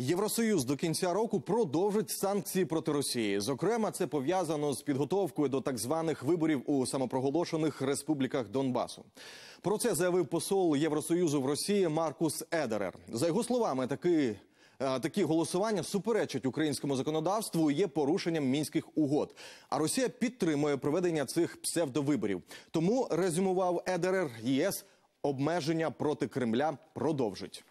Євросоюз до кінця року продовжить санкції проти Росії. Зокрема, це пов'язано з підготовкою до так званих виборів у самопроголошених республіках Донбасу. Про це заявив посол Євросоюзу в Росії Маркус Едерер. За його словами, такі е, Такі голосування суперечать українському законодавству і є порушенням мінських угод. А Росія підтримує проведення цих псевдовиборів. Тому резюмував Едерер ЄС обмеження проти Кремля продовжить.